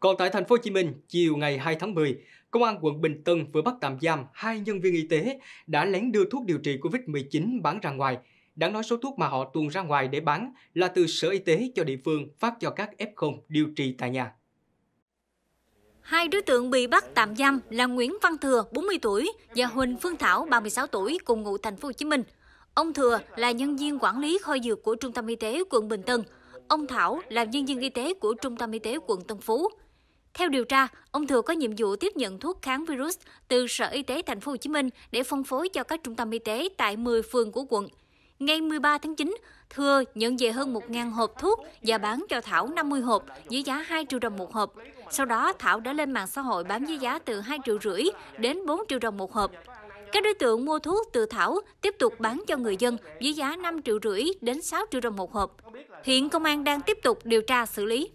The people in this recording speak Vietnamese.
Còn tại thành phố Hồ Chí Minh, chiều ngày 2 tháng 10, Công an quận Bình Tân vừa bắt tạm giam hai nhân viên y tế đã lén đưa thuốc điều trị COVID-19 bán ra ngoài. Đáng nói số thuốc mà họ tuôn ra ngoài để bán là từ Sở Y tế cho địa phương phát cho các F0 điều trị tại nhà. Hai đối tượng bị bắt tạm giam là Nguyễn Văn Thừa, 40 tuổi và Huỳnh Phương Thảo, 36 tuổi, cùng ngụ thành phố Hồ Chí Minh. Ông Thừa là nhân viên quản lý kho dược của Trung tâm Y tế quận Bình Tân. Ông Thảo làm nhân viên y tế của Trung tâm Y tế quận Tân Phú. Theo điều tra, ông Thừa có nhiệm vụ tiếp nhận thuốc kháng virus từ Sở Y tế Thành phố Hồ Chí Minh để phân phối cho các trung tâm y tế tại 10 phường của quận. Ngày 13 tháng 9, Thừa nhận về hơn 1.000 hộp thuốc và bán cho Thảo 50 hộp với giá 2 triệu đồng một hộp. Sau đó, Thảo đã lên mạng xã hội bán với giá từ 2 triệu rưỡi đến 4 triệu đồng một hộp. Các đối tượng mua thuốc từ Thảo tiếp tục bán cho người dân với giá 5 triệu rưỡi đến 6 triệu đồng một hộp. Hiện công an đang tiếp tục điều tra xử lý.